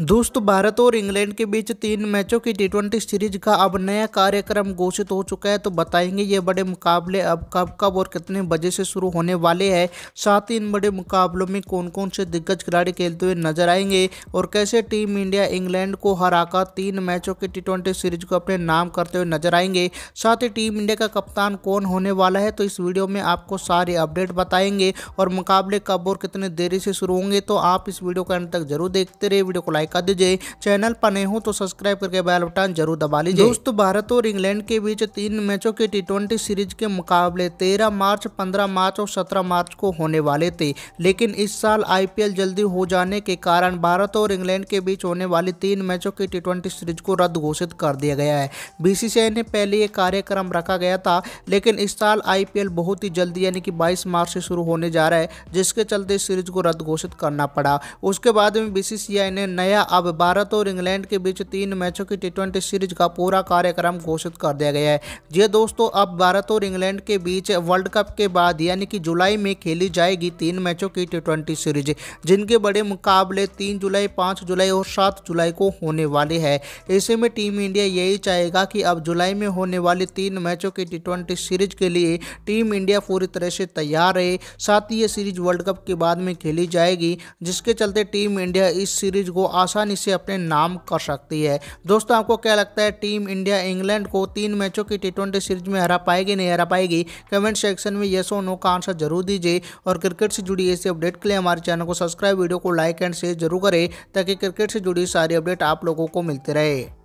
दोस्तों भारत और इंग्लैंड के बीच तीन मैचों की टी सीरीज का अब नया कार्यक्रम घोषित हो चुका है तो बताएंगे ये बड़े मुकाबले अब कब कब और कितने बजे से शुरू होने वाले हैं साथ ही इन बड़े मुकाबलों में कौन कौन से दिग्गज खिलाड़ी खेलते हुए नजर आएंगे और कैसे टीम इंडिया इंग्लैंड को हराकर तीन मैचों की टी सीरीज को अपने नाम करते हुए नजर आएंगे साथ ही टीम इंडिया का कप्तान कौन होने वाला है तो इस वीडियो में आपको सारे अपडेट बताएंगे और मुकाबले कब और कितने देरी से शुरू होंगे तो आप इस वीडियो को अंत तक जरूर देखते रहे वीडियो को लाइक लाइक कर दीजिए चैनल पर नहीं हो तो सब्सक्राइब करके बेल बटन जरूर दबा लीजिए दोस्तों भारत और इंग्लैंड के बीच तीन मैचों के टी सीरीज के मुकाबले तेरह मार्च पंद्रह मार्च और सत्रह मार्च को होने वाले थे लेकिन इस साल आई जल्दी हो जाने के कारण भारत और इंग्लैंड के बीच होने वाली तीन मैचों की टी सीरीज को रद्द घोषित कर दिया गया है बीसीसीआई ने पहले ये कार्यक्रम रखा गया था लेकिन इस साल आईपीएल बहुत ही जल्दी यानी कि 22 मार्च से शुरू होने जा रहा है जिसके चलते सीरीज को रद्द घोषित करना पड़ा उसके बाद में बीसीसीआई ने नया गया अब भारत और इंग्लैंड के बीच तीन मैचों की टी सीरीज का पूरा कार्यक्रम घोषित कर दिया गया है ये दोस्तों अब भारत और इंग्लैंड के बीच वर्ल्ड कप के बाद यानी कि जुलाई में खेली जाएगी तीन मैचों की टी सीरीज जिनके बड़े मुकाबले तीन जुलाई पाँच जुलाई और सात जुलाई को होने वाले है ऐसे में टीम इंडिया यही चाहेगा कि अब जुलाई में होने वाली तीन मैचों की टी सीरीज के लिए टीम इंडिया पूरी तरह से तैयार रहे साथ ही ये सीरीज वर्ल्ड कप के बाद में खेली जाएगी जिसके चलते टीम इंडिया इस सीरीज को आज आसानी से अपने नाम कर सकती है दोस्तों आपको क्या लगता है टीम इंडिया इंग्लैंड को तीन मैचों की टी ट्वेंटी सीरीज में हरा पाएगी नहीं हरा पाएगी कमेंट सेक्शन में येस और नो का आंसर जरूर दीजिए और क्रिकेट से जुड़ी ऐसी अपडेट के लिए हमारे चैनल को सब्सक्राइब वीडियो को लाइक एंड शेयर जरूर करें ताकि क्रिकेट से जुड़ी सारी अपडेट आप लोगों को मिलती रहे